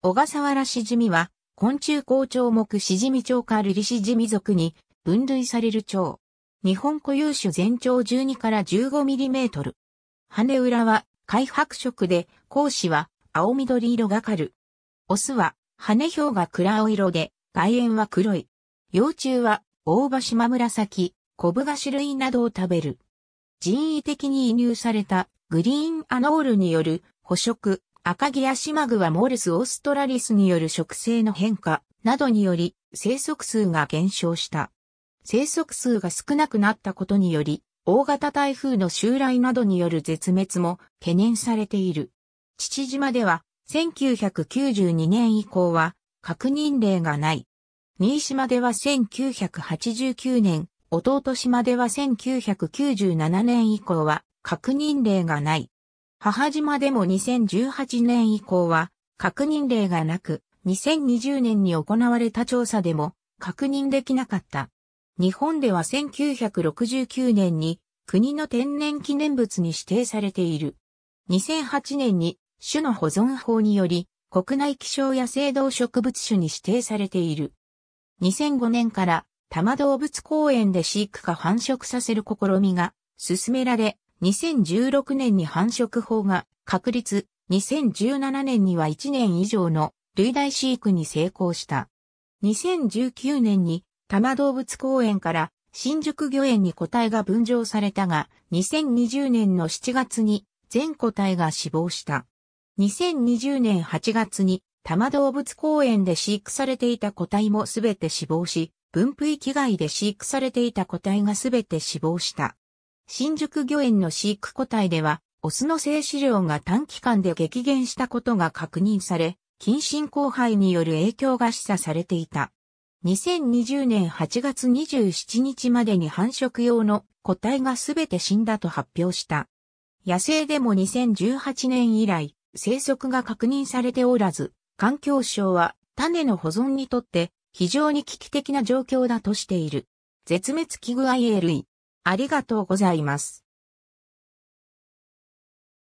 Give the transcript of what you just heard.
小笠原しじみは、昆虫校鳥目しじみ鳥かルリしじみ属に分類される鳥。日本固有種全長12から15ミリメートル。羽裏は開白色で、甲子は青緑色がかる。オスは羽表が暗青色で、外縁は黒い。幼虫は大葉島紫、コブガシ類などを食べる。人為的に移入されたグリーンアノールによる捕食、赤木アシマグはモールス・オーストラリスによる植生の変化などにより生息数が減少した。生息数が少なくなったことにより、大型台風の襲来などによる絶滅も懸念されている。父島では1992年以降は確認例がない。新島では1989年、弟島では1997年以降は確認例がない。母島でも2018年以降は確認例がなく、2020年に行われた調査でも確認できなかった。日本では1969年に国の天然記念物に指定されている。2008年に種の保存法により国内気象野生動植物種に指定されている。2005年から多摩動物公園で飼育か繁殖させる試みが進められ、2016年に繁殖法が確立、2017年には1年以上の類大飼育に成功した。2019年に多摩動物公園から新宿御苑に個体が分譲されたが、2020年の7月に全個体が死亡した。2020年8月に多摩動物公園で飼育されていた個体もすべて死亡し、分布域外で飼育されていた個体がすべて死亡した。新宿御苑の飼育個体では、オスの精子量が短期間で激減したことが確認され、近親交配による影響が示唆されていた。2020年8月27日までに繁殖用の個体がすべて死んだと発表した。野生でも2018年以来、生息が確認されておらず、環境省は種の保存にとって非常に危機的な状況だとしている。絶滅危惧 IA 類。ありがとうございます。